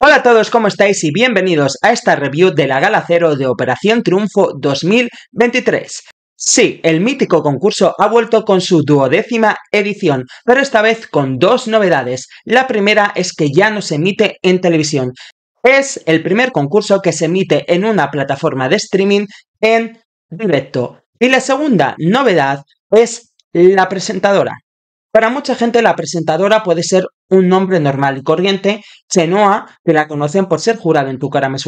Hola a todos, ¿cómo estáis? Y bienvenidos a esta review de la Gala Cero de Operación Triunfo 2023. Sí, el mítico concurso ha vuelto con su duodécima edición, pero esta vez con dos novedades. La primera es que ya no se emite en televisión. Es el primer concurso que se emite en una plataforma de streaming en directo. Y la segunda novedad es la presentadora. Para mucha gente la presentadora puede ser un nombre normal y corriente, Chenoa, que la conocen por ser jurado en Tu cara me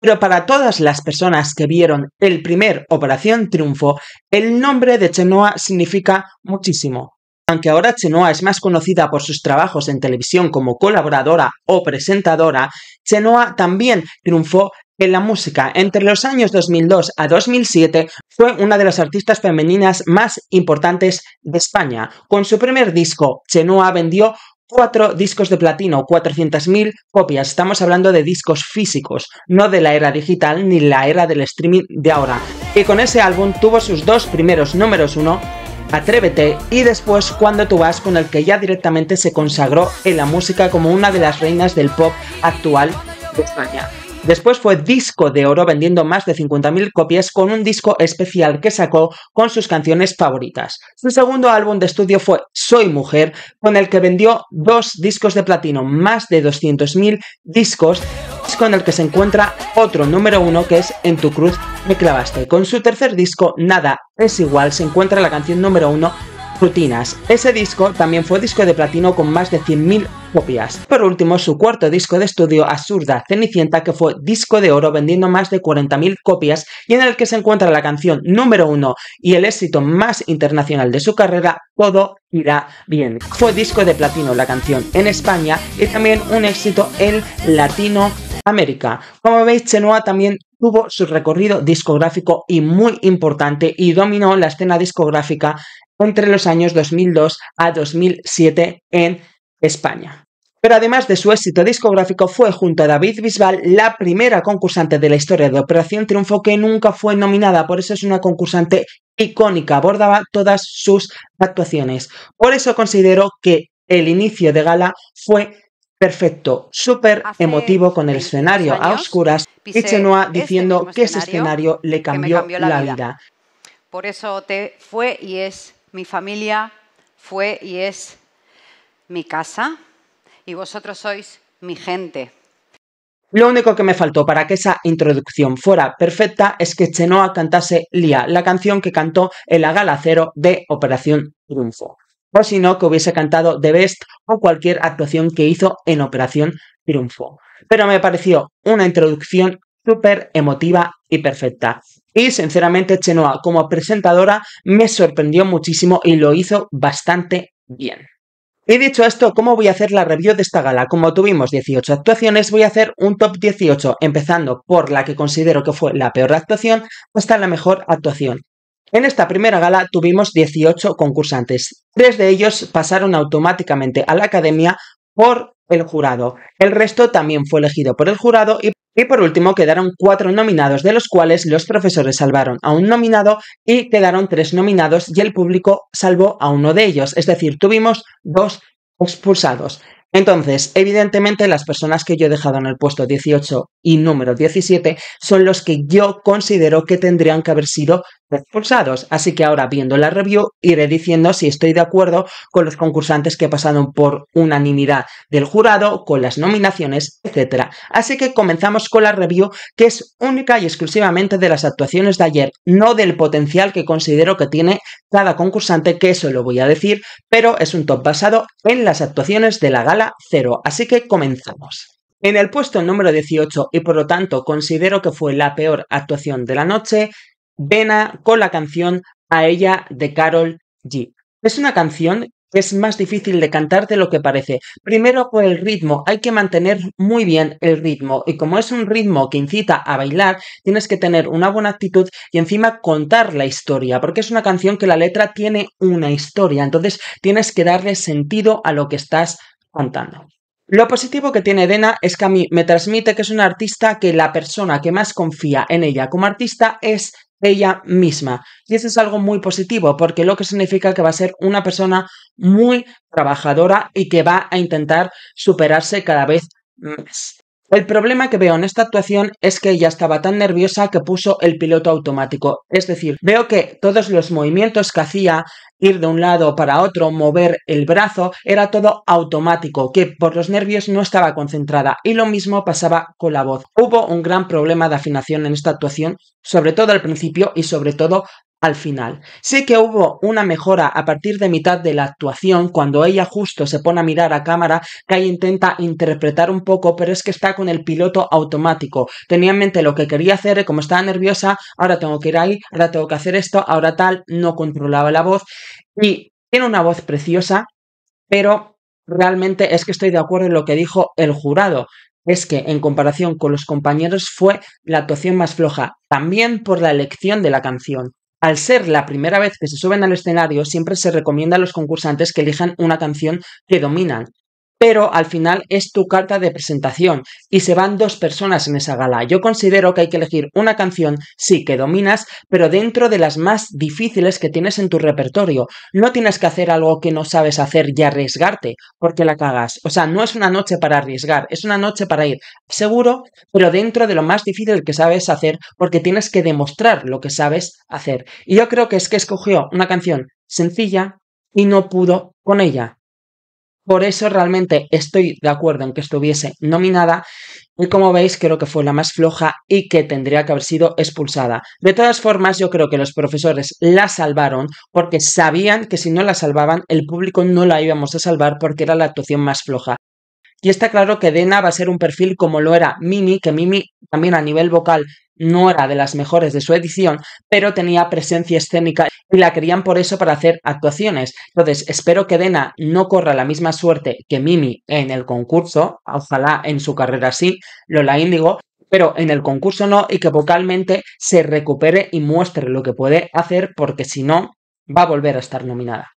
Pero para todas las personas que vieron el primer Operación Triunfo, el nombre de Chenoa significa muchísimo. Aunque ahora Chenoa es más conocida por sus trabajos en televisión como colaboradora o presentadora, Chenoa también triunfó en la música. Entre los años 2002 a 2007 fue una de las artistas femeninas más importantes de España. Con su primer disco, Chenoa vendió cuatro discos de platino, 400.000 copias. Estamos hablando de discos físicos, no de la era digital ni la era del streaming de ahora. Y con ese álbum tuvo sus dos primeros números uno, Atrévete y después Cuando tú vas con el que ya directamente se consagró en la música como una de las reinas del pop actual de España. Después fue disco de oro vendiendo más de 50.000 copias con un disco especial que sacó con sus canciones favoritas. Su segundo álbum de estudio fue Soy Mujer, con el que vendió dos discos de platino, más de 200.000 discos, con el que se encuentra otro número uno que es En tu cruz me clavaste. Con su tercer disco, Nada es igual, se encuentra la canción número uno rutinas. Ese disco también fue disco de platino con más de 100.000 copias. Por último, su cuarto disco de estudio, Absurda Cenicienta, que fue disco de oro vendiendo más de 40.000 copias y en el que se encuentra la canción número uno y el éxito más internacional de su carrera, Todo irá bien. Fue disco de platino la canción en España y también un éxito en Latinoamérica. Como veis, Chenoa también tuvo su recorrido discográfico y muy importante y dominó la escena discográfica entre los años 2002 a 2007 en España. Pero además de su éxito discográfico, fue junto a David Bisbal la primera concursante de la historia de Operación Triunfo que nunca fue nominada, por eso es una concursante icónica, abordaba todas sus actuaciones. Por eso considero que el inicio de gala fue perfecto, súper emotivo con el escenario a oscuras y Chenoa este diciendo que ese escenario le cambió, la, vida. vida. Por eso te fue y es mi familia fue y es mi casa y vosotros sois mi gente. Lo único que me faltó para que esa introducción fuera perfecta es que Chenoa cantase Lía, la canción que cantó en la gala cero de Operación Triunfo. O si no, que hubiese cantado The Best o cualquier actuación que hizo en Operación Triunfo. Pero me pareció una introducción súper emotiva y perfecta. Y sinceramente, Chenoa como presentadora me sorprendió muchísimo y lo hizo bastante bien. Y dicho esto, ¿cómo voy a hacer la review de esta gala? Como tuvimos 18 actuaciones, voy a hacer un top 18, empezando por la que considero que fue la peor actuación hasta la mejor actuación. En esta primera gala tuvimos 18 concursantes. Tres de ellos pasaron automáticamente a la academia por el jurado. El resto también fue elegido por el jurado y y por último, quedaron cuatro nominados, de los cuales los profesores salvaron a un nominado y quedaron tres nominados y el público salvó a uno de ellos. Es decir, tuvimos dos expulsados. Entonces, evidentemente, las personas que yo he dejado en el puesto 18 y número 17 son los que yo considero que tendrían que haber sido expulsados. Así que ahora viendo la review iré diciendo si estoy de acuerdo con los concursantes que pasaron por unanimidad del jurado, con las nominaciones, etc. Así que comenzamos con la review que es única y exclusivamente de las actuaciones de ayer, no del potencial que considero que tiene cada concursante, que eso lo voy a decir, pero es un top basado en las actuaciones de la gala cero. Así que comenzamos. En el puesto número 18, y por lo tanto considero que fue la peor actuación de la noche, Vena con la canción A ella de Carol G. Es una canción que es más difícil de cantar de lo que parece. Primero por el ritmo, hay que mantener muy bien el ritmo y como es un ritmo que incita a bailar, tienes que tener una buena actitud y encima contar la historia, porque es una canción que la letra tiene una historia, entonces tienes que darle sentido a lo que estás cantando. Lo positivo que tiene Dena es que a mí me transmite que es una artista que la persona que más confía en ella como artista es ella misma. Y eso es algo muy positivo, porque lo que significa que va a ser una persona muy trabajadora y que va a intentar superarse cada vez más. El problema que veo en esta actuación es que ella estaba tan nerviosa que puso el piloto automático. Es decir, veo que todos los movimientos que hacía, ir de un lado para otro, mover el brazo, era todo automático, que por los nervios no estaba concentrada. Y lo mismo pasaba con la voz. Hubo un gran problema de afinación en esta actuación, sobre todo al principio y sobre todo al final. Sé que hubo una mejora a partir de mitad de la actuación, cuando ella justo se pone a mirar a cámara, Kai intenta interpretar un poco, pero es que está con el piloto automático. Tenía en mente lo que quería hacer y eh, como estaba nerviosa, ahora tengo que ir ahí, ahora tengo que hacer esto, ahora tal, no controlaba la voz. Y tiene una voz preciosa, pero realmente es que estoy de acuerdo en lo que dijo el jurado es que en comparación con los compañeros fue la actuación más floja, también por la elección de la canción. Al ser la primera vez que se suben al escenario, siempre se recomienda a los concursantes que elijan una canción que dominan, pero al final es tu carta de presentación y se van dos personas en esa gala. Yo considero que hay que elegir una canción, sí, que dominas, pero dentro de las más difíciles que tienes en tu repertorio. No tienes que hacer algo que no sabes hacer y arriesgarte, porque la cagas. O sea, no es una noche para arriesgar, es una noche para ir seguro, pero dentro de lo más difícil que sabes hacer, porque tienes que demostrar lo que sabes hacer. Y yo creo que es que escogió una canción sencilla y no pudo con ella. Por eso realmente estoy de acuerdo en que estuviese nominada y como veis creo que fue la más floja y que tendría que haber sido expulsada. De todas formas yo creo que los profesores la salvaron porque sabían que si no la salvaban el público no la íbamos a salvar porque era la actuación más floja. Y está claro que Dena va a ser un perfil como lo era Mimi, que Mimi también a nivel vocal no era de las mejores de su edición, pero tenía presencia escénica y la querían por eso para hacer actuaciones. Entonces, espero que Dena no corra la misma suerte que Mimi en el concurso, ojalá en su carrera sí, lo la Indigo, pero en el concurso no y que vocalmente se recupere y muestre lo que puede hacer porque si no, va a volver a estar nominada.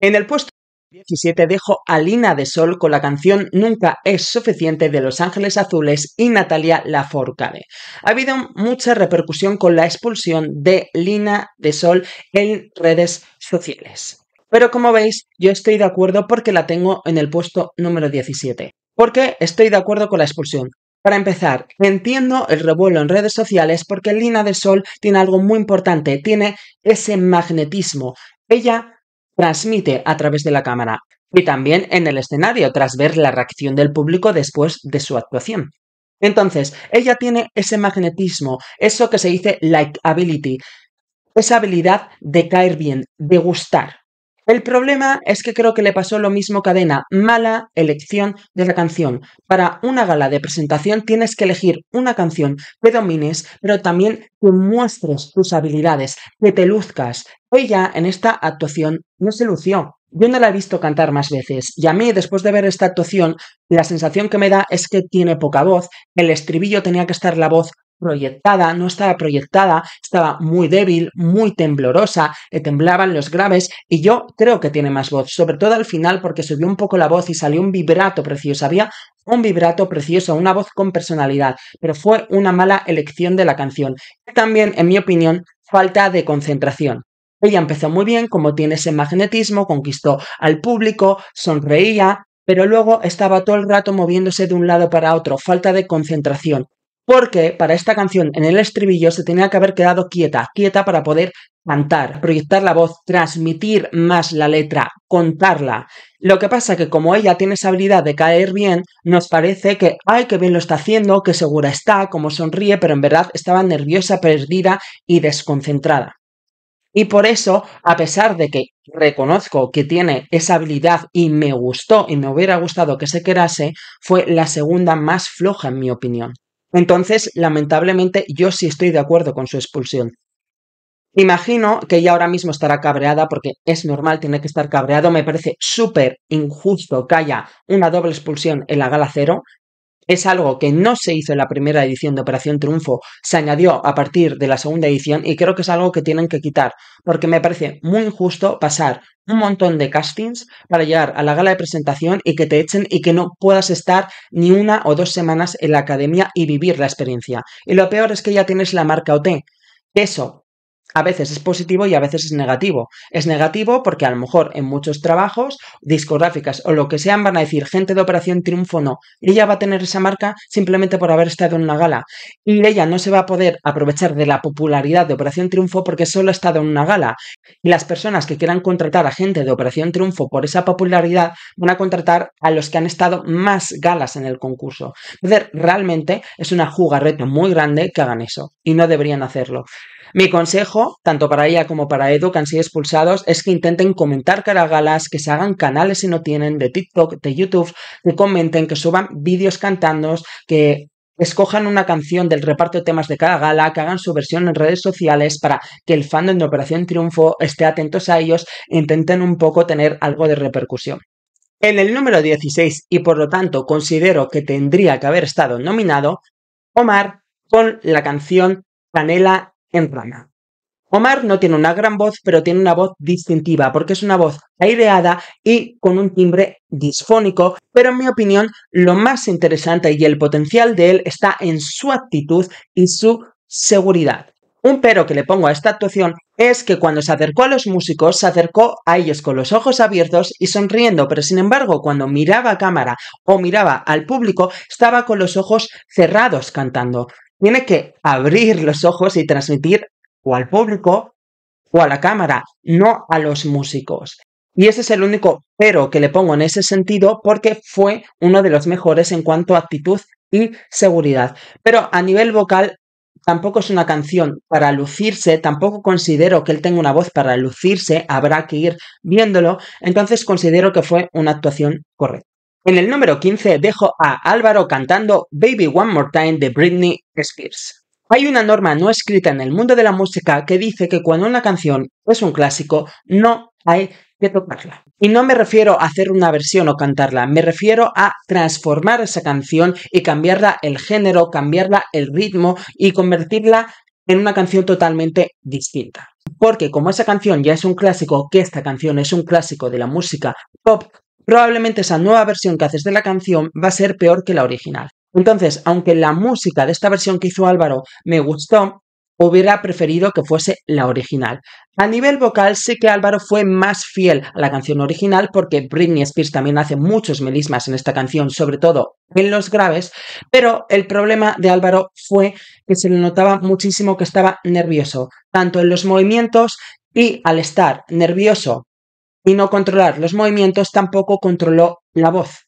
En el puesto 17. Dejo a Lina de Sol con la canción Nunca es suficiente de Los Ángeles Azules y Natalia Laforcade. Ha habido mucha repercusión con la expulsión de Lina de Sol en redes sociales. Pero como veis, yo estoy de acuerdo porque la tengo en el puesto número 17. ¿Por qué estoy de acuerdo con la expulsión. Para empezar, entiendo el revuelo en redes sociales porque Lina de Sol tiene algo muy importante, tiene ese magnetismo. Ella transmite a través de la cámara y también en el escenario tras ver la reacción del público después de su actuación. Entonces, ella tiene ese magnetismo, eso que se dice like ability, esa habilidad de caer bien, de gustar. El problema es que creo que le pasó lo mismo cadena, mala elección de la canción. Para una gala de presentación tienes que elegir una canción que domines, pero también que muestres tus habilidades, que te luzcas, Hoy ya en esta actuación no se lució. Yo no la he visto cantar más veces y a mí después de ver esta actuación la sensación que me da es que tiene poca voz, el estribillo tenía que estar la voz proyectada, no estaba proyectada, estaba muy débil, muy temblorosa, le temblaban los graves y yo creo que tiene más voz, sobre todo al final porque subió un poco la voz y salió un vibrato precioso, había un vibrato precioso, una voz con personalidad, pero fue una mala elección de la canción. También, en mi opinión, falta de concentración. Ella empezó muy bien, como tiene ese magnetismo, conquistó al público, sonreía, pero luego estaba todo el rato moviéndose de un lado para otro, falta de concentración. Porque para esta canción en el estribillo se tenía que haber quedado quieta, quieta para poder cantar, proyectar la voz, transmitir más la letra, contarla. Lo que pasa que como ella tiene esa habilidad de caer bien, nos parece que, ay, qué bien lo está haciendo, qué segura está, como sonríe, pero en verdad estaba nerviosa, perdida y desconcentrada. Y por eso, a pesar de que reconozco que tiene esa habilidad y me gustó y me hubiera gustado que se quedase, fue la segunda más floja en mi opinión. Entonces, lamentablemente, yo sí estoy de acuerdo con su expulsión. Imagino que ella ahora mismo estará cabreada porque es normal, tiene que estar cabreado. Me parece súper injusto que haya una doble expulsión en la gala cero. Es algo que no se hizo en la primera edición de Operación Triunfo, se añadió a partir de la segunda edición y creo que es algo que tienen que quitar, porque me parece muy injusto pasar un montón de castings para llegar a la gala de presentación y que te echen y que no puedas estar ni una o dos semanas en la academia y vivir la experiencia. Y lo peor es que ya tienes la marca OT. Eso a veces es positivo y a veces es negativo. Es negativo porque a lo mejor en muchos trabajos, discográficas o lo que sean, van a decir gente de Operación Triunfo no. Ella va a tener esa marca simplemente por haber estado en una gala. Y ella no se va a poder aprovechar de la popularidad de Operación Triunfo porque solo ha estado en una gala. Y las personas que quieran contratar a gente de Operación Triunfo por esa popularidad van a contratar a los que han estado más galas en el concurso. Entonces, realmente es una jugarreta muy grande que hagan eso y no deberían hacerlo. Mi consejo, tanto para ella como para Edu, que han sido expulsados, es que intenten comentar caragalas, que se hagan canales si no tienen de TikTok, de YouTube, que comenten, que suban vídeos cantando, que escojan una canción del reparto de temas de cada gala, que hagan su versión en redes sociales para que el fandom de Operación Triunfo esté atentos a ellos e intenten un poco tener algo de repercusión. En el número 16, y por lo tanto considero que tendría que haber estado nominado, Omar con la canción Canela en Rana. Omar no tiene una gran voz, pero tiene una voz distintiva, porque es una voz aireada y con un timbre disfónico, pero en mi opinión lo más interesante y el potencial de él está en su actitud y su seguridad. Un pero que le pongo a esta actuación es que cuando se acercó a los músicos, se acercó a ellos con los ojos abiertos y sonriendo, pero sin embargo, cuando miraba a cámara o miraba al público, estaba con los ojos cerrados cantando tiene que abrir los ojos y transmitir o al público o a la cámara, no a los músicos. Y ese es el único pero que le pongo en ese sentido porque fue uno de los mejores en cuanto a actitud y seguridad. Pero a nivel vocal tampoco es una canción para lucirse, tampoco considero que él tenga una voz para lucirse, habrá que ir viéndolo, entonces considero que fue una actuación correcta. En el número 15 dejo a Álvaro cantando Baby One More Time de Britney Spears. Hay una norma no escrita en el mundo de la música que dice que cuando una canción es un clásico no hay que tocarla. Y no me refiero a hacer una versión o cantarla, me refiero a transformar esa canción y cambiarla el género, cambiarla el ritmo y convertirla en una canción totalmente distinta. Porque como esa canción ya es un clásico, que esta canción es un clásico de la música pop, probablemente esa nueva versión que haces de la canción va a ser peor que la original. Entonces, aunque la música de esta versión que hizo Álvaro me gustó, hubiera preferido que fuese la original. A nivel vocal, sé que Álvaro fue más fiel a la canción original porque Britney Spears también hace muchos melismas en esta canción, sobre todo en los graves, pero el problema de Álvaro fue que se le notaba muchísimo que estaba nervioso, tanto en los movimientos y al estar nervioso y no controlar los movimientos, tampoco controló la voz.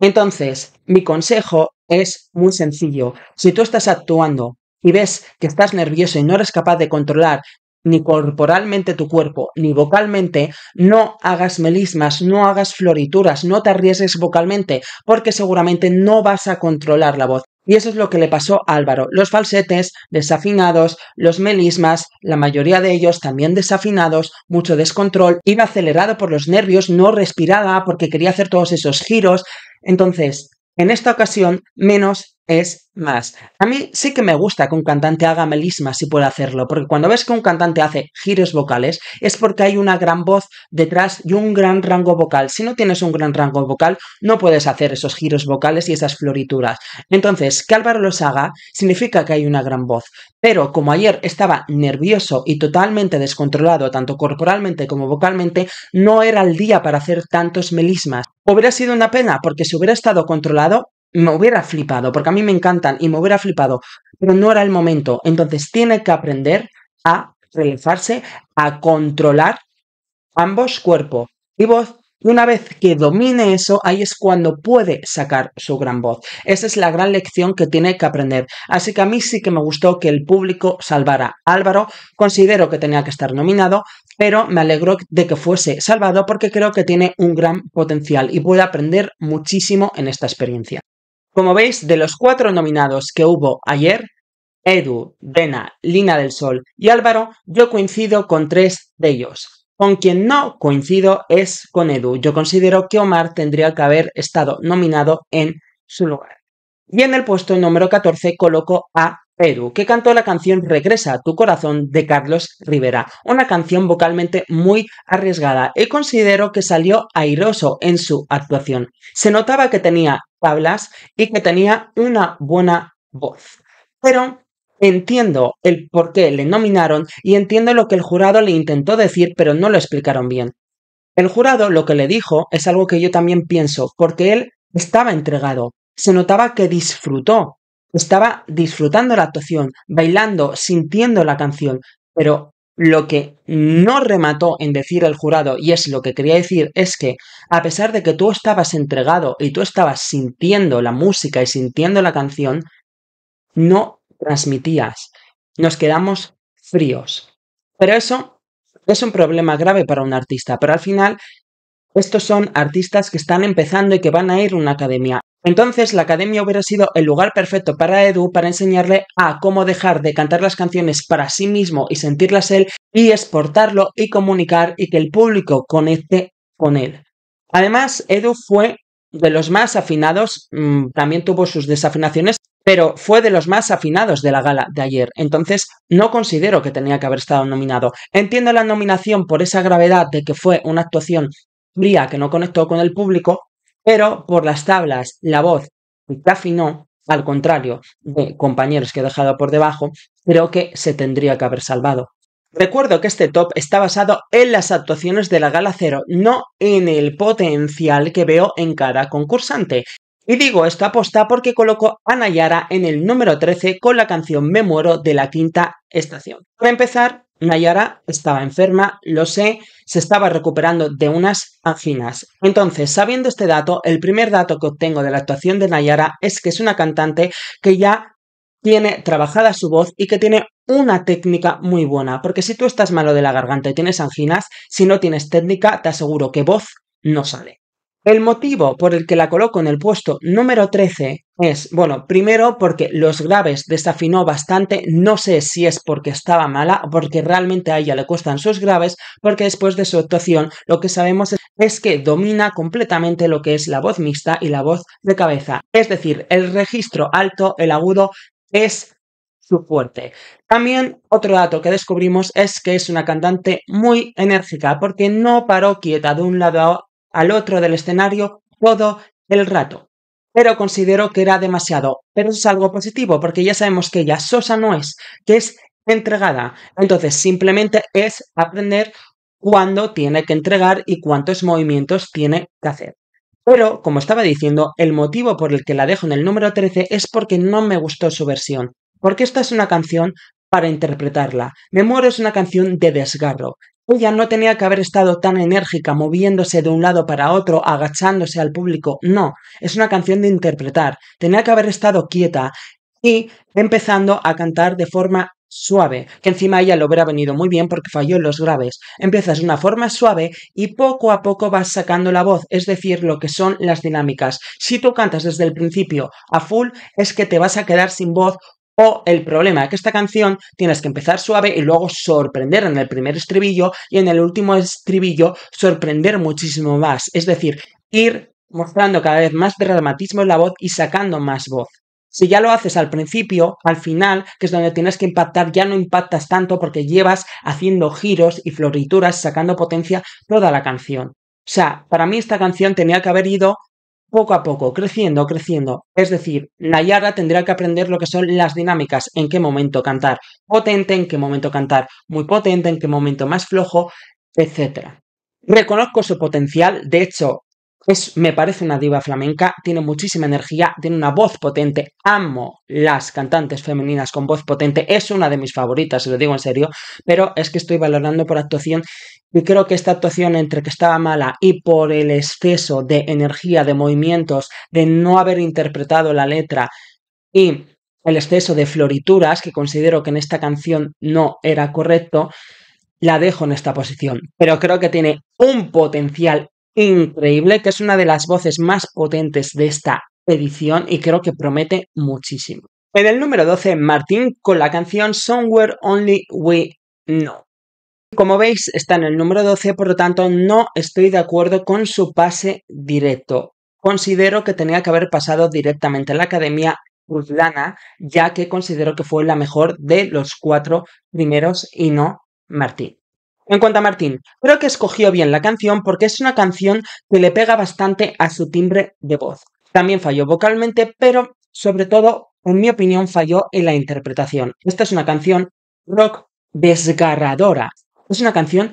Entonces, mi consejo es muy sencillo. Si tú estás actuando y ves que estás nervioso y no eres capaz de controlar ni corporalmente tu cuerpo, ni vocalmente, no hagas melismas, no hagas florituras, no te arriesgues vocalmente, porque seguramente no vas a controlar la voz. Y eso es lo que le pasó a Álvaro. Los falsetes desafinados, los melismas, la mayoría de ellos también desafinados, mucho descontrol, iba acelerado por los nervios, no respiraba porque quería hacer todos esos giros. Entonces, en esta ocasión, menos es más. A mí sí que me gusta que un cantante haga melismas si puede hacerlo, porque cuando ves que un cantante hace giros vocales es porque hay una gran voz detrás y un gran rango vocal. Si no tienes un gran rango vocal, no puedes hacer esos giros vocales y esas florituras. Entonces, que Álvaro los haga significa que hay una gran voz. Pero como ayer estaba nervioso y totalmente descontrolado, tanto corporalmente como vocalmente, no era el día para hacer tantos melismas. Hubiera sido una pena porque si hubiera estado controlado, me hubiera flipado, porque a mí me encantan y me hubiera flipado, pero no era el momento. Entonces tiene que aprender a realizarse, a controlar ambos cuerpos y voz. Y una vez que domine eso, ahí es cuando puede sacar su gran voz. Esa es la gran lección que tiene que aprender. Así que a mí sí que me gustó que el público salvara Álvaro. Considero que tenía que estar nominado, pero me alegro de que fuese salvado porque creo que tiene un gran potencial y puede aprender muchísimo en esta experiencia. Como veis, de los cuatro nominados que hubo ayer, Edu, Dena, Lina del Sol y Álvaro, yo coincido con tres de ellos. Con quien no coincido es con Edu. Yo considero que Omar tendría que haber estado nominado en su lugar. Y en el puesto número 14 coloco a Perú, que cantó la canción Regresa a tu corazón de Carlos Rivera, una canción vocalmente muy arriesgada y considero que salió airoso en su actuación. Se notaba que tenía tablas y que tenía una buena voz. Pero entiendo el por qué le nominaron y entiendo lo que el jurado le intentó decir, pero no lo explicaron bien. El jurado lo que le dijo es algo que yo también pienso, porque él estaba entregado, se notaba que disfrutó estaba disfrutando la actuación, bailando, sintiendo la canción, pero lo que no remató en decir el jurado, y es lo que quería decir, es que a pesar de que tú estabas entregado y tú estabas sintiendo la música y sintiendo la canción, no transmitías. Nos quedamos fríos. Pero eso es un problema grave para un artista, pero al final estos son artistas que están empezando y que van a ir a una academia entonces la academia hubiera sido el lugar perfecto para Edu para enseñarle a cómo dejar de cantar las canciones para sí mismo y sentirlas él y exportarlo y comunicar y que el público conecte con él. Además, Edu fue de los más afinados, mm, también tuvo sus desafinaciones, pero fue de los más afinados de la gala de ayer, entonces no considero que tenía que haber estado nominado. Entiendo la nominación por esa gravedad de que fue una actuación fría que no conectó con el público, pero por las tablas, la voz y la al contrario de compañeros que he dejado por debajo, creo que se tendría que haber salvado. Recuerdo que este top está basado en las actuaciones de la gala cero, no en el potencial que veo en cada concursante. Y digo esto aposta porque coloco a Nayara en el número 13 con la canción Me Muero de la quinta estación. Para empezar, Nayara estaba enferma, lo sé, se estaba recuperando de unas anginas. Entonces, sabiendo este dato, el primer dato que obtengo de la actuación de Nayara es que es una cantante que ya tiene trabajada su voz y que tiene una técnica muy buena, porque si tú estás malo de la garganta y tienes anginas, si no tienes técnica, te aseguro que voz no sale. El motivo por el que la coloco en el puesto número 13 es, bueno, primero porque los graves desafinó bastante, no sé si es porque estaba mala o porque realmente a ella le cuestan sus graves, porque después de su actuación lo que sabemos es que domina completamente lo que es la voz mixta y la voz de cabeza, es decir, el registro alto, el agudo, es su fuerte. También otro dato que descubrimos es que es una cantante muy enérgica porque no paró quieta de un lado a al otro del escenario todo el rato. Pero considero que era demasiado. Pero eso es algo positivo, porque ya sabemos que ella sosa no es, que es entregada. Entonces, simplemente es aprender cuándo tiene que entregar y cuántos movimientos tiene que hacer. Pero, como estaba diciendo, el motivo por el que la dejo en el número 13 es porque no me gustó su versión. Porque esta es una canción para interpretarla. Me muero es una canción de desgarro. Ella no tenía que haber estado tan enérgica, moviéndose de un lado para otro, agachándose al público. No, es una canción de interpretar. Tenía que haber estado quieta y empezando a cantar de forma suave, que encima ella lo hubiera venido muy bien porque falló en los graves. Empiezas de una forma suave y poco a poco vas sacando la voz, es decir, lo que son las dinámicas. Si tú cantas desde el principio a full, es que te vas a quedar sin voz o el problema es que esta canción tienes que empezar suave y luego sorprender en el primer estribillo y en el último estribillo sorprender muchísimo más. Es decir, ir mostrando cada vez más dramatismo en la voz y sacando más voz. Si ya lo haces al principio, al final, que es donde tienes que impactar, ya no impactas tanto porque llevas haciendo giros y florituras, sacando potencia toda la canción. O sea, para mí esta canción tenía que haber ido poco a poco, creciendo, creciendo. Es decir, Nayara tendrá que aprender lo que son las dinámicas, en qué momento cantar potente, en qué momento cantar muy potente, en qué momento más flojo, etc. Reconozco su potencial, de hecho, me parece una diva flamenca, tiene muchísima energía, tiene una voz potente, amo las cantantes femeninas con voz potente, es una de mis favoritas, se lo digo en serio, pero es que estoy valorando por actuación y creo que esta actuación entre que estaba mala y por el exceso de energía, de movimientos, de no haber interpretado la letra y el exceso de florituras, que considero que en esta canción no era correcto, la dejo en esta posición, pero creo que tiene un potencial increíble, que es una de las voces más potentes de esta edición y creo que promete muchísimo. En el número 12, Martín con la canción Somewhere Only We Know. Como veis, está en el número 12, por lo tanto, no estoy de acuerdo con su pase directo. Considero que tenía que haber pasado directamente a la Academia Urdlana, ya que considero que fue la mejor de los cuatro primeros y no Martín. En cuanto a Martín, creo que escogió bien la canción porque es una canción que le pega bastante a su timbre de voz. También falló vocalmente, pero sobre todo, en mi opinión, falló en la interpretación. Esta es una canción rock desgarradora. Es una canción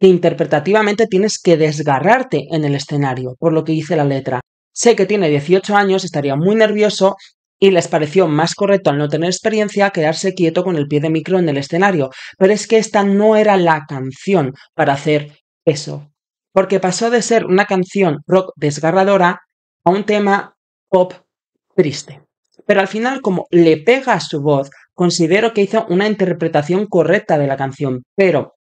que interpretativamente tienes que desgarrarte en el escenario, por lo que dice la letra. Sé que tiene 18 años, estaría muy nervioso y les pareció más correcto al no tener experiencia quedarse quieto con el pie de micro en el escenario. Pero es que esta no era la canción para hacer eso, porque pasó de ser una canción rock desgarradora a un tema pop triste. Pero al final, como le pega a su voz, considero que hizo una interpretación correcta de la canción, pero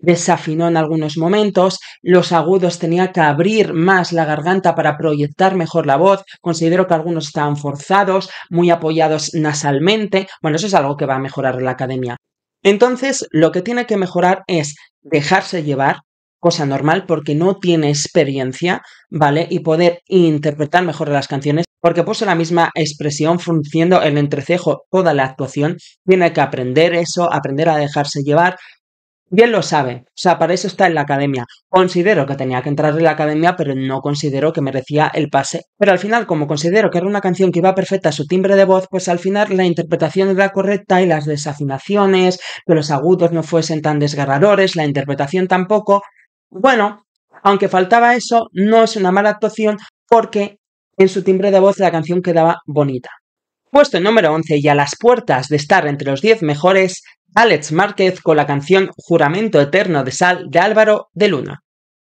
desafinó en algunos momentos, los agudos tenía que abrir más la garganta para proyectar mejor la voz, considero que algunos están forzados, muy apoyados nasalmente, bueno, eso es algo que va a mejorar la academia. Entonces, lo que tiene que mejorar es dejarse llevar, cosa normal porque no tiene experiencia, ¿vale? Y poder interpretar mejor las canciones, porque puso la misma expresión funcionando el entrecejo toda la actuación, tiene que aprender eso, aprender a dejarse llevar, bien lo sabe. O sea, para eso está en la academia. Considero que tenía que entrar en la academia, pero no considero que merecía el pase. Pero al final, como considero que era una canción que iba perfecta a su timbre de voz, pues al final la interpretación era correcta y las desafinaciones, que los agudos no fuesen tan desgarradores, la interpretación tampoco. Bueno, aunque faltaba eso, no es una mala actuación porque en su timbre de voz la canción quedaba bonita. Puesto en número 11 y a las puertas de estar entre los 10 mejores, Alex Márquez con la canción Juramento Eterno de Sal de Álvaro de Luna.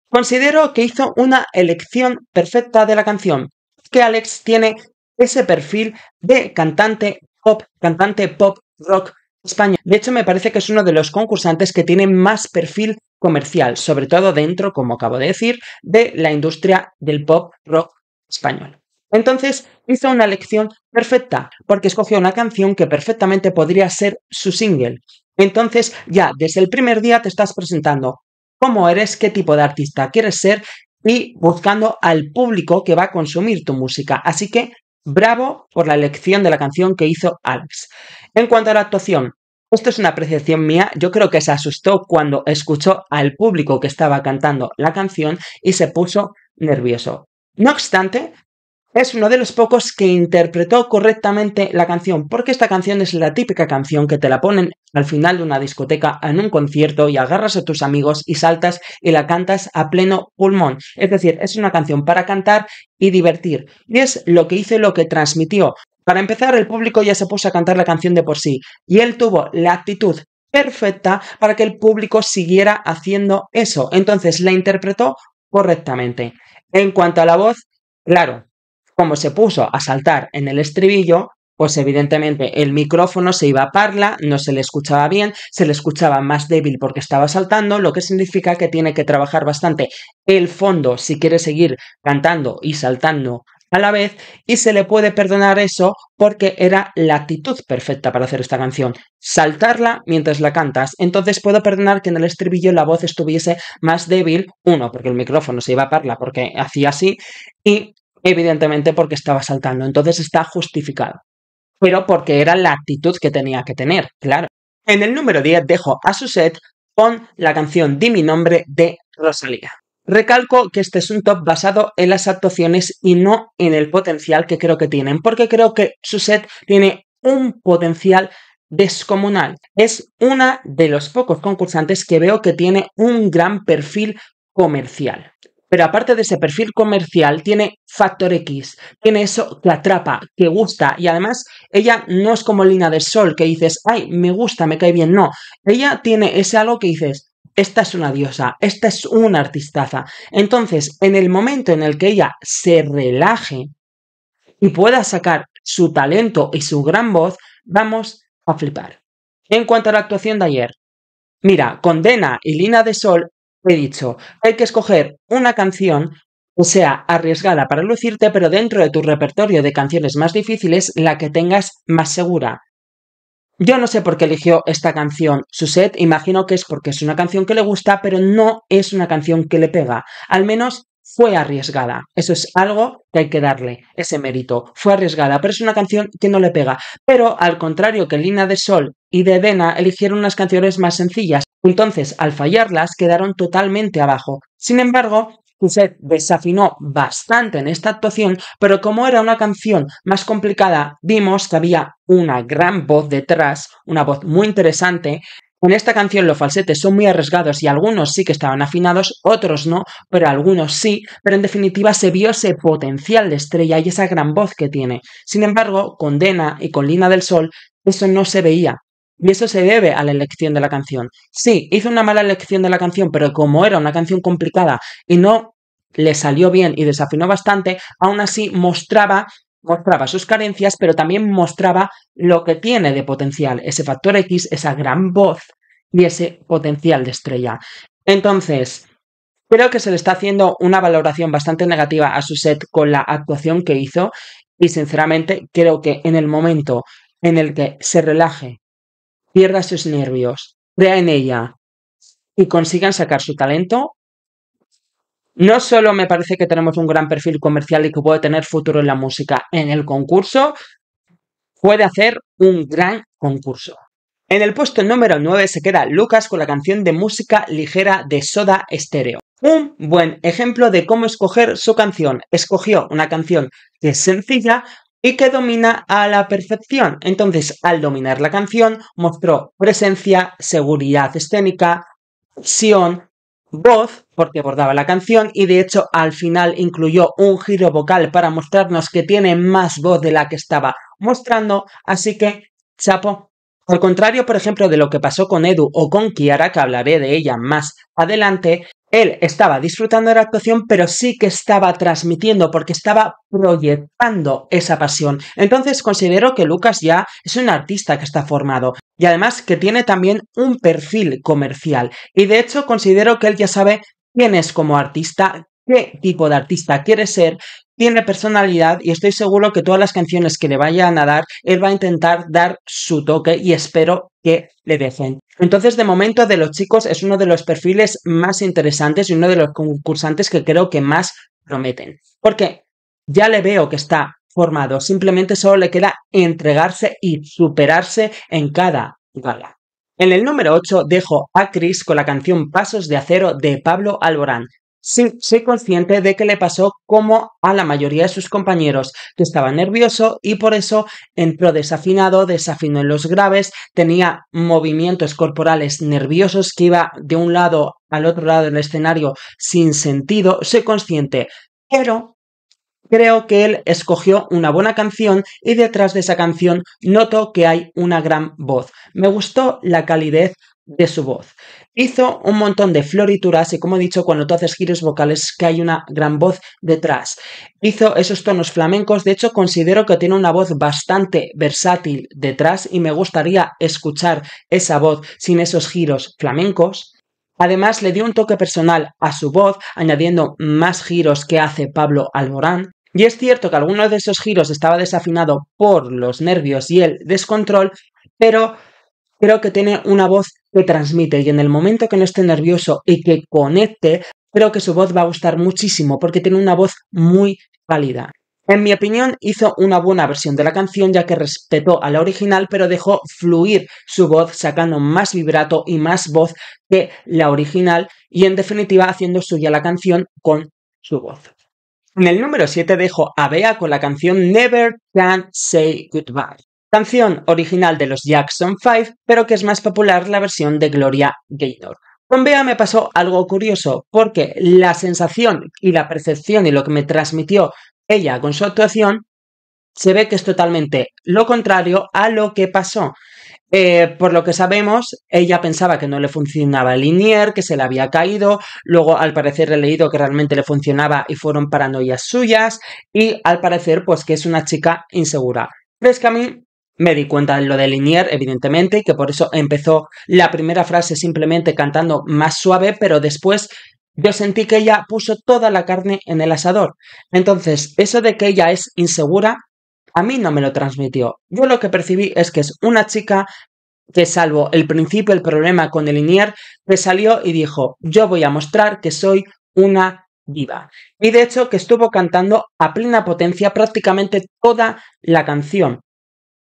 Considero que hizo una elección perfecta de la canción, que Alex tiene ese perfil de cantante pop, cantante pop rock español. De hecho, me parece que es uno de los concursantes que tiene más perfil comercial, sobre todo dentro, como acabo de decir, de la industria del pop rock español. Entonces hizo una elección perfecta, porque escogió una canción que perfectamente podría ser su single. Entonces ya desde el primer día te estás presentando cómo eres, qué tipo de artista quieres ser y buscando al público que va a consumir tu música. Así que bravo por la elección de la canción que hizo Alex. En cuanto a la actuación, esto es una apreciación mía, yo creo que se asustó cuando escuchó al público que estaba cantando la canción y se puso nervioso. No obstante, es uno de los pocos que interpretó correctamente la canción, porque esta canción es la típica canción que te la ponen al final de una discoteca, en un concierto, y agarras a tus amigos y saltas y la cantas a pleno pulmón. Es decir, es una canción para cantar y divertir. Y es lo que hizo lo que transmitió. Para empezar, el público ya se puso a cantar la canción de por sí, y él tuvo la actitud perfecta para que el público siguiera haciendo eso. Entonces la interpretó correctamente. En cuanto a la voz, claro, como se puso a saltar en el estribillo, pues evidentemente el micrófono se iba a parla, no se le escuchaba bien, se le escuchaba más débil porque estaba saltando, lo que significa que tiene que trabajar bastante el fondo si quiere seguir cantando y saltando a la vez y se le puede perdonar eso porque era la actitud perfecta para hacer esta canción, saltarla mientras la cantas. Entonces puedo perdonar que en el estribillo la voz estuviese más débil, uno, porque el micrófono se iba a parla porque hacía así, y evidentemente porque estaba saltando, entonces está justificado, pero porque era la actitud que tenía que tener, claro. En el número 10 dejo a Susette con la canción Di mi nombre de Rosalía. Recalco que este es un top basado en las actuaciones y no en el potencial que creo que tienen, porque creo que Suset tiene un potencial descomunal. Es una de los pocos concursantes que veo que tiene un gran perfil comercial pero aparte de ese perfil comercial, tiene factor X, tiene eso que atrapa, que gusta, y además ella no es como Lina del Sol, que dices, ay, me gusta, me cae bien, no, ella tiene ese algo que dices, esta es una diosa, esta es una artistaza. Entonces, en el momento en el que ella se relaje y pueda sacar su talento y su gran voz, vamos a flipar. En cuanto a la actuación de ayer, mira, Condena y Lina de Sol he dicho, hay que escoger una canción que sea arriesgada para lucirte, pero dentro de tu repertorio de canciones más difíciles, la que tengas más segura. Yo no sé por qué eligió esta canción Suset, imagino que es porque es una canción que le gusta, pero no es una canción que le pega. Al menos fue arriesgada. Eso es algo que hay que darle, ese mérito. Fue arriesgada, pero es una canción que no le pega. Pero al contrario que Lina de Sol y de Edena, eligieron unas canciones más sencillas, entonces, al fallarlas, quedaron totalmente abajo. Sin embargo, Cusset desafinó bastante en esta actuación, pero como era una canción más complicada, vimos que había una gran voz detrás, una voz muy interesante. En esta canción los falsetes son muy arriesgados y algunos sí que estaban afinados, otros no, pero algunos sí, pero en definitiva se vio ese potencial de estrella y esa gran voz que tiene. Sin embargo, con Dena y con Lina del Sol eso no se veía, y eso se debe a la elección de la canción. Sí, hizo una mala elección de la canción, pero como era una canción complicada y no le salió bien y desafinó bastante, aún así mostraba, mostraba sus carencias, pero también mostraba lo que tiene de potencial, ese factor X, esa gran voz y ese potencial de estrella. Entonces, creo que se le está haciendo una valoración bastante negativa a su set con la actuación que hizo y sinceramente creo que en el momento en el que se relaje pierda sus nervios, crea en ella y consigan sacar su talento. No solo me parece que tenemos un gran perfil comercial y que puede tener futuro en la música en el concurso, puede hacer un gran concurso. En el puesto número 9 se queda Lucas con la canción de música ligera de Soda Stereo. Un buen ejemplo de cómo escoger su canción. Escogió una canción que es sencilla, y que domina a la percepción Entonces, al dominar la canción, mostró presencia, seguridad escénica, sion voz, porque abordaba la canción, y de hecho al final incluyó un giro vocal para mostrarnos que tiene más voz de la que estaba mostrando, así que, chapo. Al contrario, por ejemplo, de lo que pasó con Edu o con Kiara, que hablaré de ella más adelante, él estaba disfrutando de la actuación, pero sí que estaba transmitiendo, porque estaba proyectando esa pasión. Entonces considero que Lucas ya es un artista que está formado y además que tiene también un perfil comercial. Y de hecho considero que él ya sabe quién es como artista, qué tipo de artista quiere ser, tiene personalidad y estoy seguro que todas las canciones que le vayan a dar, él va a intentar dar su toque y espero que le dejen. Entonces, de momento, de los chicos es uno de los perfiles más interesantes y uno de los concursantes que creo que más prometen. Porque ya le veo que está formado, simplemente solo le queda entregarse y superarse en cada gala. En el número 8 dejo a Chris con la canción Pasos de Acero de Pablo Alborán. Sí, soy consciente de que le pasó como a la mayoría de sus compañeros, que estaba nervioso y por eso entró desafinado, desafinó en los graves, tenía movimientos corporales nerviosos que iba de un lado al otro lado del escenario sin sentido, soy consciente, pero creo que él escogió una buena canción y detrás de esa canción noto que hay una gran voz. Me gustó la calidez de su voz hizo un montón de florituras y como he dicho, cuando tú haces giros vocales que hay una gran voz detrás. Hizo esos tonos flamencos, de hecho considero que tiene una voz bastante versátil detrás y me gustaría escuchar esa voz sin esos giros flamencos. Además, le dio un toque personal a su voz, añadiendo más giros que hace Pablo Alborán. Y es cierto que alguno de esos giros estaba desafinado por los nervios y el descontrol, pero creo que tiene una voz que transmite y en el momento que no esté nervioso y que conecte, creo que su voz va a gustar muchísimo porque tiene una voz muy válida. En mi opinión, hizo una buena versión de la canción ya que respetó a la original, pero dejó fluir su voz sacando más vibrato y más voz que la original y en definitiva haciendo suya la canción con su voz. En el número 7 dejo a Bea con la canción Never Can Say Goodbye canción original de los Jackson 5, pero que es más popular la versión de Gloria Gaynor. Con Bea me pasó algo curioso, porque la sensación y la percepción y lo que me transmitió ella con su actuación se ve que es totalmente lo contrario a lo que pasó. Eh, por lo que sabemos, ella pensaba que no le funcionaba el linier, que se le había caído, luego al parecer he leído que realmente le funcionaba y fueron paranoias suyas y al parecer pues que es una chica insegura. Ves que a mí me di cuenta de lo de Linier, evidentemente, y que por eso empezó la primera frase simplemente cantando más suave, pero después yo sentí que ella puso toda la carne en el asador. Entonces, eso de que ella es insegura, a mí no me lo transmitió. Yo lo que percibí es que es una chica que salvo el principio, el problema con el Linier, que salió y dijo, yo voy a mostrar que soy una diva. Y de hecho que estuvo cantando a plena potencia prácticamente toda la canción.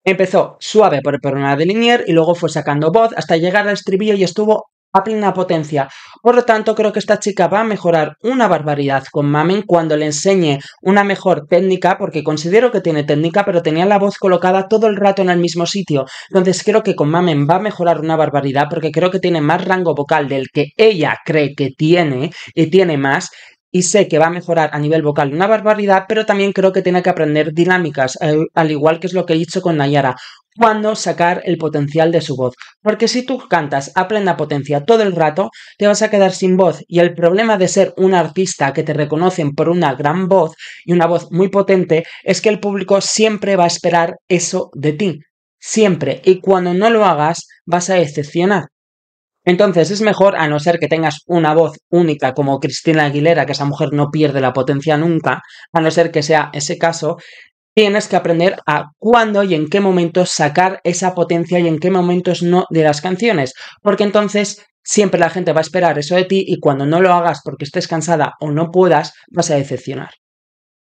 Empezó suave por el de Linier y luego fue sacando voz hasta llegar al estribillo y estuvo a plena potencia. Por lo tanto, creo que esta chica va a mejorar una barbaridad con Mamen cuando le enseñe una mejor técnica, porque considero que tiene técnica, pero tenía la voz colocada todo el rato en el mismo sitio. Entonces creo que con Mamen va a mejorar una barbaridad, porque creo que tiene más rango vocal del que ella cree que tiene, y tiene más, y sé que va a mejorar a nivel vocal una barbaridad, pero también creo que tiene que aprender dinámicas, eh, al, igual que es lo que he dicho con Nayara cuando sacar el potencial de su voz. Porque si tú cantas a plena potencia todo el rato, te vas a quedar sin voz. Y el problema de ser un artista que te reconocen por una gran voz y una voz muy potente es que el público siempre va a esperar eso de ti. Siempre. Y cuando no lo hagas, vas a decepcionar. Entonces es mejor, a no ser que tengas una voz única como Cristina Aguilera, que esa mujer no pierde la potencia nunca, a no ser que sea ese caso, tienes que aprender a cuándo y en qué momentos sacar esa potencia y en qué momentos no de las canciones, porque entonces siempre la gente va a esperar eso de ti y cuando no lo hagas porque estés cansada o no puedas, vas a decepcionar.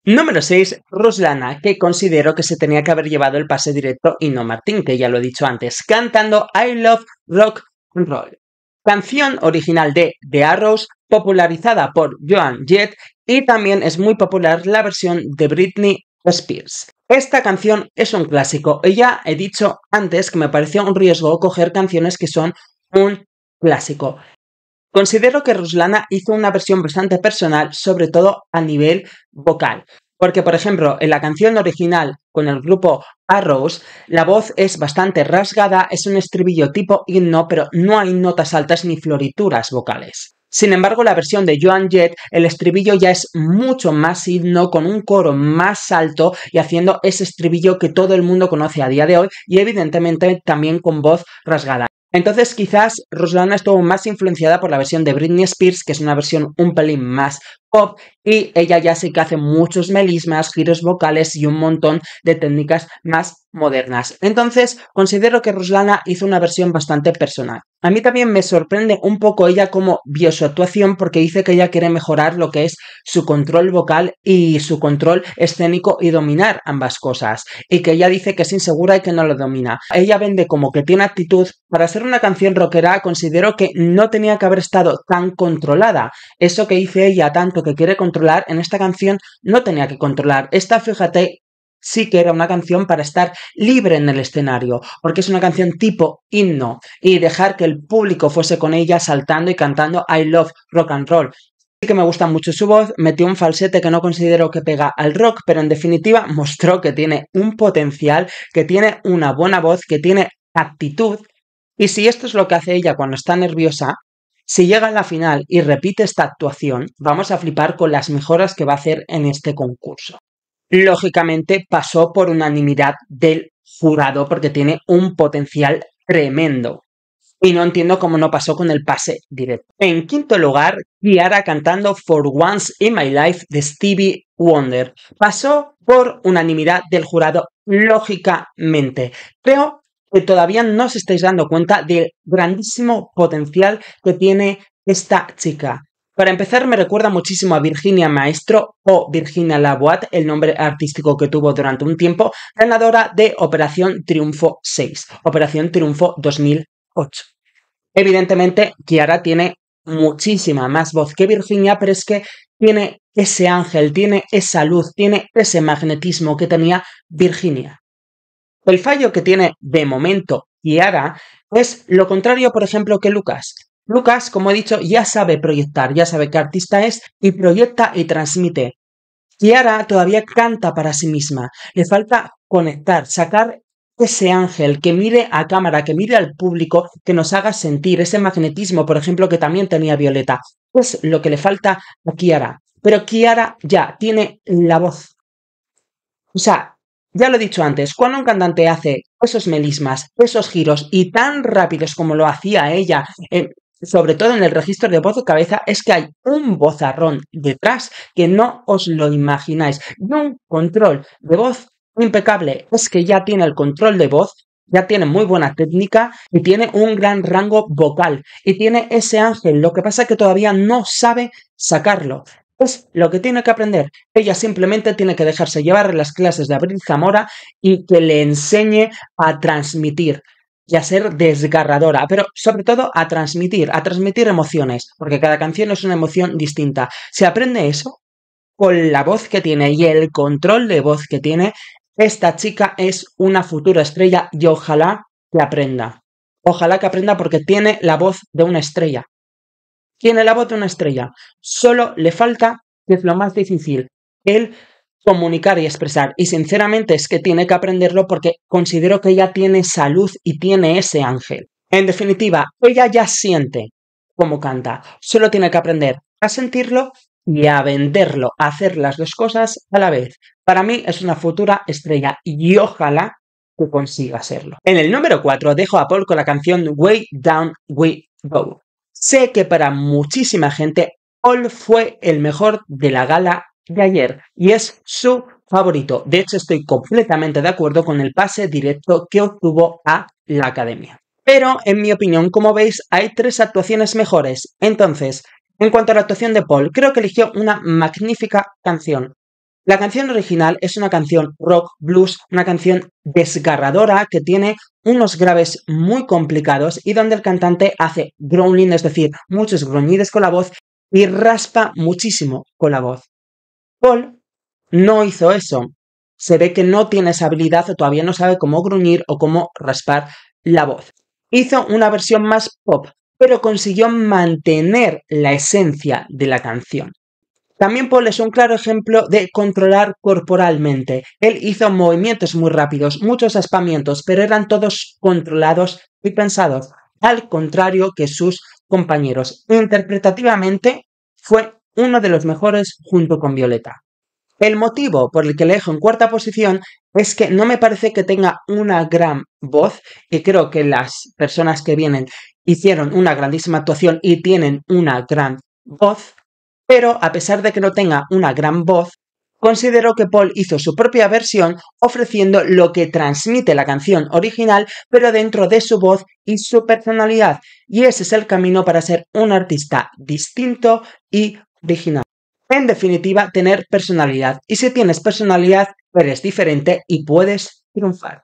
Número 6, Roslana, que considero que se tenía que haber llevado el pase directo y no Martín, que ya lo he dicho antes, cantando I Love Rock and Roll canción original de The Arrows, popularizada por Joan Jett, y también es muy popular la versión de Britney Spears. Esta canción es un clásico. ya he dicho antes que me pareció un riesgo coger canciones que son un clásico. Considero que Ruslana hizo una versión bastante personal, sobre todo a nivel vocal. Porque, por ejemplo, en la canción original con el grupo Arrows, la voz es bastante rasgada, es un estribillo tipo himno, pero no hay notas altas ni florituras vocales. Sin embargo, la versión de Joan Jett, el estribillo ya es mucho más himno, con un coro más alto y haciendo ese estribillo que todo el mundo conoce a día de hoy y evidentemente también con voz rasgada. Entonces quizás Rosalina estuvo más influenciada por la versión de Britney Spears, que es una versión un pelín más y ella ya sí que hace muchos melismas, giros vocales y un montón de técnicas más modernas. Entonces, considero que Ruslana hizo una versión bastante personal. A mí también me sorprende un poco ella cómo vio su actuación porque dice que ella quiere mejorar lo que es su control vocal y su control escénico y dominar ambas cosas. Y que ella dice que es insegura y que no lo domina. Ella vende como que tiene actitud. Para ser una canción rockera considero que no tenía que haber estado tan controlada. Eso que dice ella tanto que quiere controlar, en esta canción no tenía que controlar. Esta, fíjate, sí que era una canción para estar libre en el escenario, porque es una canción tipo himno y dejar que el público fuese con ella saltando y cantando I Love Rock and Roll. Sí que me gusta mucho su voz, metió un falsete que no considero que pega al rock, pero en definitiva mostró que tiene un potencial, que tiene una buena voz, que tiene actitud. Y si esto es lo que hace ella cuando está nerviosa, si llega a la final y repite esta actuación, vamos a flipar con las mejoras que va a hacer en este concurso. Lógicamente pasó por unanimidad del jurado porque tiene un potencial tremendo. Y no entiendo cómo no pasó con el pase directo. En quinto lugar, Kiara cantando For Once in My Life de Stevie Wonder. Pasó por unanimidad del jurado, lógicamente. Creo que todavía no os estáis dando cuenta del grandísimo potencial que tiene esta chica. Para empezar, me recuerda muchísimo a Virginia Maestro o Virginia Laboat, el nombre artístico que tuvo durante un tiempo, ganadora de Operación Triunfo 6, Operación Triunfo 2008. Evidentemente, Kiara tiene muchísima más voz que Virginia, pero es que tiene ese ángel, tiene esa luz, tiene ese magnetismo que tenía Virginia. El fallo que tiene de momento Kiara es lo contrario, por ejemplo, que Lucas. Lucas, como he dicho, ya sabe proyectar, ya sabe qué artista es y proyecta y transmite. Kiara todavía canta para sí misma. Le falta conectar, sacar ese ángel que mire a cámara, que mire al público, que nos haga sentir ese magnetismo, por ejemplo, que también tenía Violeta. Es lo que le falta a Kiara. Pero Kiara ya tiene la voz. O sea, ya lo he dicho antes, cuando un cantante hace esos melismas, esos giros y tan rápidos como lo hacía ella, sobre todo en el registro de voz de cabeza, es que hay un bozarrón detrás que no os lo imagináis y un control de voz impecable. Es que ya tiene el control de voz ya tiene muy buena técnica y tiene un gran rango vocal y tiene ese ángel, lo que pasa es que todavía no sabe sacarlo es lo que tiene que aprender. Ella simplemente tiene que dejarse llevar en las clases de Abril Zamora y que le enseñe a transmitir y a ser desgarradora, pero sobre todo a transmitir, a transmitir emociones, porque cada canción es una emoción distinta. Se aprende eso, con la voz que tiene y el control de voz que tiene, esta chica es una futura estrella y ojalá que aprenda. Ojalá que aprenda porque tiene la voz de una estrella. Tiene la voz de una estrella. Solo le falta, que es lo más difícil, el comunicar y expresar. Y sinceramente es que tiene que aprenderlo porque considero que ella tiene salud y tiene ese ángel. En definitiva, ella ya siente cómo canta. Solo tiene que aprender a sentirlo y a venderlo, a hacer las dos cosas a la vez. Para mí es una futura estrella y ojalá que consiga serlo. En el número 4 dejo a Paul con la canción Way Down We Go. Sé que para muchísima gente Paul fue el mejor de la gala de ayer y es su favorito. De hecho, estoy completamente de acuerdo con el pase directo que obtuvo a la academia. Pero, en mi opinión, como veis, hay tres actuaciones mejores. Entonces, en cuanto a la actuación de Paul, creo que eligió una magnífica canción. La canción original es una canción rock blues, una canción desgarradora que tiene unos graves muy complicados y donde el cantante hace growling, es decir, muchos gruñidos con la voz y raspa muchísimo con la voz. Paul no hizo eso. Se ve que no tiene esa habilidad o todavía no sabe cómo gruñir o cómo raspar la voz. Hizo una versión más pop, pero consiguió mantener la esencia de la canción. También Paul es un claro ejemplo de controlar corporalmente. Él hizo movimientos muy rápidos, muchos aspamientos, pero eran todos controlados y pensados, al contrario que sus compañeros. Interpretativamente fue uno de los mejores junto con Violeta. El motivo por el que le dejo en cuarta posición es que no me parece que tenga una gran voz y creo que las personas que vienen hicieron una grandísima actuación y tienen una gran voz pero a pesar de que no tenga una gran voz, considero que Paul hizo su propia versión ofreciendo lo que transmite la canción original, pero dentro de su voz y su personalidad, y ese es el camino para ser un artista distinto y original. En definitiva, tener personalidad, y si tienes personalidad, eres diferente y puedes triunfar.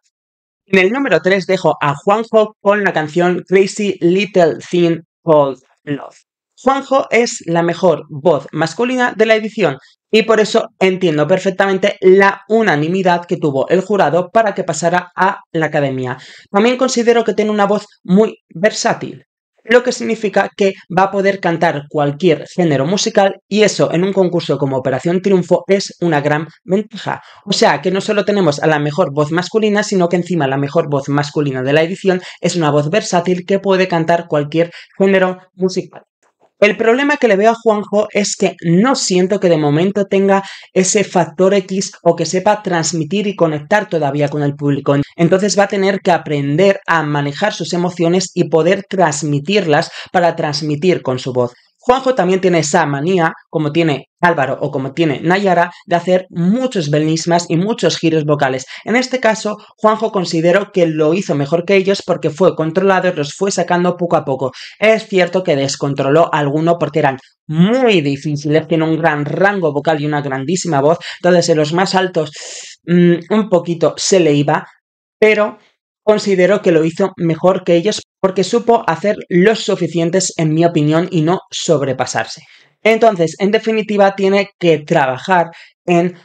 En el número 3 dejo a Juanjo con la canción Crazy Little Thing Called Love. Juanjo es la mejor voz masculina de la edición y por eso entiendo perfectamente la unanimidad que tuvo el jurado para que pasara a la academia. También considero que tiene una voz muy versátil lo que significa que va a poder cantar cualquier género musical y eso en un concurso como Operación Triunfo es una gran ventaja. O sea que no solo tenemos a la mejor voz masculina, sino que encima la mejor voz masculina de la edición es una voz versátil que puede cantar cualquier género musical. El problema que le veo a Juanjo es que no siento que de momento tenga ese factor X o que sepa transmitir y conectar todavía con el público. Entonces va a tener que aprender a manejar sus emociones y poder transmitirlas para transmitir con su voz. Juanjo también tiene esa manía, como tiene Álvaro o como tiene Nayara, de hacer muchos belismas y muchos giros vocales. En este caso, Juanjo considero que lo hizo mejor que ellos porque fue controlado y los fue sacando poco a poco. Es cierto que descontroló alguno porque eran muy difíciles, tiene un gran rango vocal y una grandísima voz, entonces en los más altos mm, un poquito se le iba, pero Considero que lo hizo mejor que ellos porque supo hacer los suficientes en mi opinión y no sobrepasarse. Entonces, en definitiva, tiene que trabajar en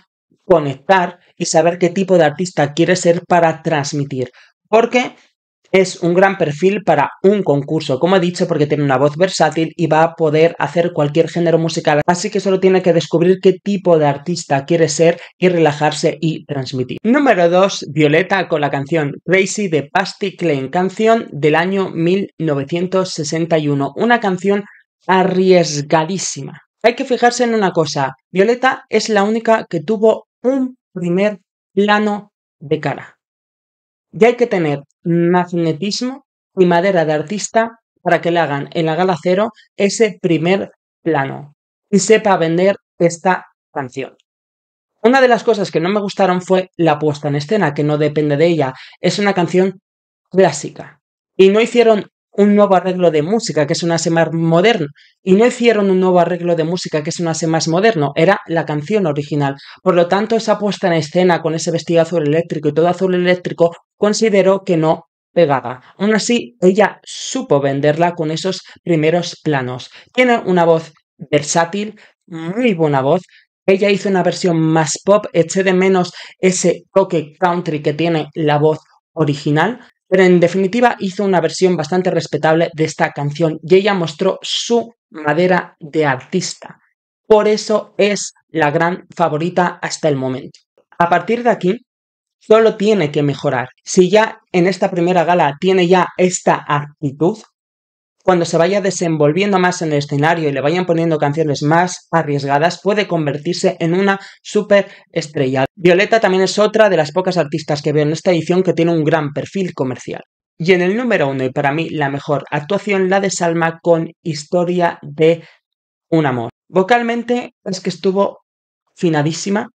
conectar y saber qué tipo de artista quiere ser para transmitir. Porque es un gran perfil para un concurso, como he dicho, porque tiene una voz versátil y va a poder hacer cualquier género musical, así que solo tiene que descubrir qué tipo de artista quiere ser y relajarse y transmitir. Número 2, Violeta con la canción Crazy de Pasty Klein, canción del año 1961, una canción arriesgadísima. Hay que fijarse en una cosa, Violeta es la única que tuvo un primer plano de cara. Ya hay que tener magnetismo y madera de artista para que le hagan en la gala cero ese primer plano y sepa vender esta canción. Una de las cosas que no me gustaron fue la puesta en escena, que no depende de ella. Es una canción clásica. Y no hicieron un nuevo arreglo de música, que es una más moderno. Y no hicieron un nuevo arreglo de música, que es una más moderno. Era la canción original. Por lo tanto, esa puesta en escena con ese vestido azul eléctrico y todo azul eléctrico, considero que no pegaba. Aún así, ella supo venderla con esos primeros planos. Tiene una voz versátil, muy buena voz, ella hizo una versión más pop, eché de menos ese toque country que tiene la voz original, pero en definitiva hizo una versión bastante respetable de esta canción y ella mostró su madera de artista. Por eso es la gran favorita hasta el momento. A partir de aquí, solo tiene que mejorar. Si ya en esta primera gala tiene ya esta actitud, cuando se vaya desenvolviendo más en el escenario y le vayan poniendo canciones más arriesgadas, puede convertirse en una super estrella. Violeta también es otra de las pocas artistas que veo en esta edición que tiene un gran perfil comercial. Y en el número uno, y para mí la mejor actuación, la de Salma con Historia de un amor. Vocalmente es que estuvo finadísima,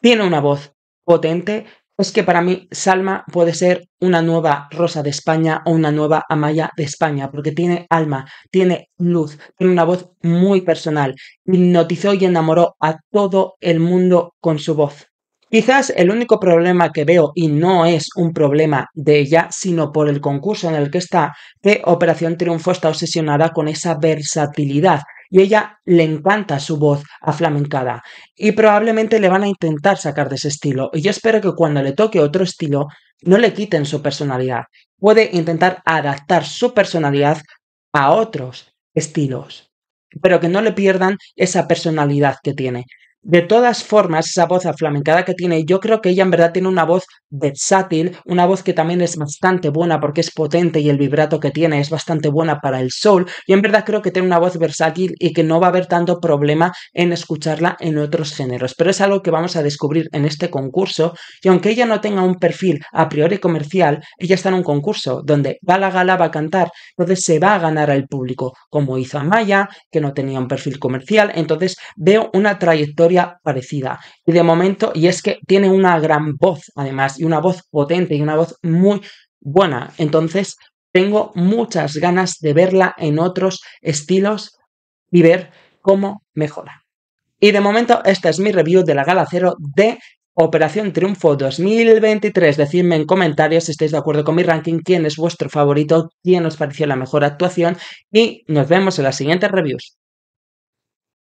tiene una voz potente es que para mí Salma puede ser una nueva Rosa de España o una nueva Amaya de España, porque tiene alma, tiene luz, tiene una voz muy personal, hipnotizó y enamoró a todo el mundo con su voz. Quizás el único problema que veo, y no es un problema de ella, sino por el concurso en el que está, que Operación Triunfo está obsesionada con esa versatilidad, y ella le encanta su voz aflamencada y probablemente le van a intentar sacar de ese estilo y yo espero que cuando le toque otro estilo no le quiten su personalidad. Puede intentar adaptar su personalidad a otros estilos, pero que no le pierdan esa personalidad que tiene. De todas formas, esa voz aflamencada que tiene, yo creo que ella en verdad tiene una voz versátil, una voz que también es bastante buena porque es potente y el vibrato que tiene es bastante buena para el soul. Yo en verdad creo que tiene una voz versátil y que no va a haber tanto problema en escucharla en otros géneros, pero es algo que vamos a descubrir en este concurso y aunque ella no tenga un perfil a priori comercial, ella está en un concurso donde va la Gala va a cantar, entonces se va a ganar al público, como hizo Amaya, que no tenía un perfil comercial, entonces veo una trayectoria parecida. Y de momento, y es que tiene una gran voz, además, y una voz potente y una voz muy buena. Entonces, tengo muchas ganas de verla en otros estilos y ver cómo mejora. Y de momento, esta es mi review de la Gala Cero de Operación Triunfo 2023. Decidme en comentarios si estáis de acuerdo con mi ranking, quién es vuestro favorito, quién os pareció la mejor actuación y nos vemos en las siguientes reviews.